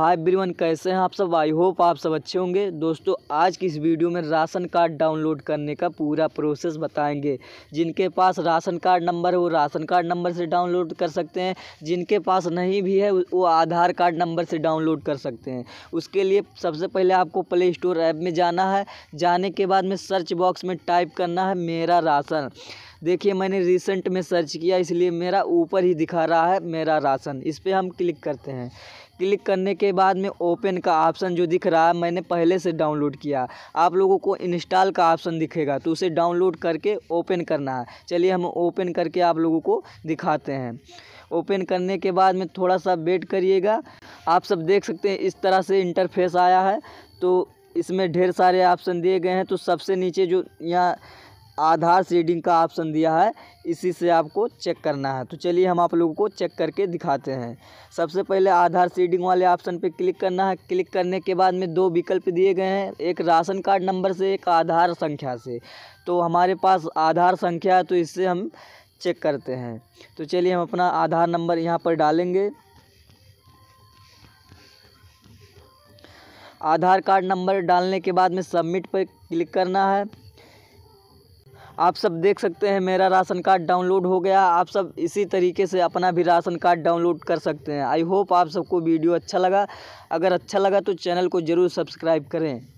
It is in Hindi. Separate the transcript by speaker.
Speaker 1: हाय एवरीवन कैसे हैं आप सब आई होप आप सब अच्छे होंगे दोस्तों आज की इस वीडियो में राशन कार्ड डाउनलोड करने का पूरा प्रोसेस बताएंगे जिनके पास राशन कार्ड नंबर है वो राशन कार्ड नंबर से डाउनलोड कर सकते हैं जिनके पास नहीं भी है वो आधार कार्ड नंबर से डाउनलोड कर सकते हैं उसके लिए सबसे पहले आपको प्ले स्टोर ऐप में जाना है जाने के बाद में सर्च बॉक्स में टाइप करना है मेरा राशन देखिए मैंने रिसेंट में सर्च किया इसलिए मेरा ऊपर ही दिखा रहा है मेरा राशन इस पर हम क्लिक करते हैं क्लिक करने के बाद में ओपन का ऑप्शन जो दिख रहा है मैंने पहले से डाउनलोड किया आप लोगों को इंस्टॉल का ऑप्शन दिखेगा तो उसे डाउनलोड करके ओपन करना है चलिए हम ओपन करके आप लोगों को दिखाते हैं ओपन करने के बाद में थोड़ा सा वेट करिएगा आप सब देख सकते हैं इस तरह से इंटरफेस आया है तो इसमें ढेर सारे ऑप्शन दिए गए हैं तो सबसे नीचे जो यहाँ आधार सीडिंग का ऑप्शन दिया है इसी से आपको चेक करना है तो चलिए हम आप लोगों को चेक करके दिखाते हैं सबसे पहले आधार सीडिंग वाले ऑप्शन पर क्लिक करना है क्लिक करने के बाद में दो विकल्प दिए गए हैं एक राशन कार्ड नंबर से एक आधार संख्या से तो हमारे पास आधार संख्या है तो इससे हम चेक करते हैं तो चलिए हम अपना आधार नंबर यहाँ पर डालेंगे आधार कार्ड नंबर डालने के बाद में सबमिट पर क्लिक करना है आप सब देख सकते हैं मेरा राशन कार्ड डाउनलोड हो गया आप सब इसी तरीके से अपना भी राशन कार्ड डाउनलोड कर सकते हैं आई होप आप सबको वीडियो अच्छा लगा अगर अच्छा लगा तो चैनल को ज़रूर सब्सक्राइब करें